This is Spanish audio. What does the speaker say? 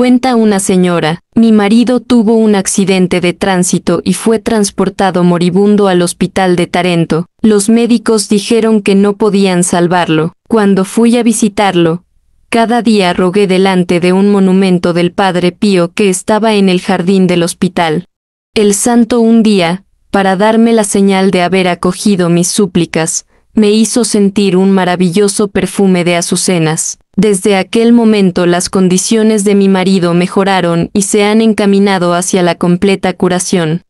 Cuenta una señora, mi marido tuvo un accidente de tránsito y fue transportado moribundo al hospital de Tarento. Los médicos dijeron que no podían salvarlo. Cuando fui a visitarlo, cada día rogué delante de un monumento del Padre Pío que estaba en el jardín del hospital. El santo un día, para darme la señal de haber acogido mis súplicas, me hizo sentir un maravilloso perfume de azucenas. Desde aquel momento las condiciones de mi marido mejoraron y se han encaminado hacia la completa curación.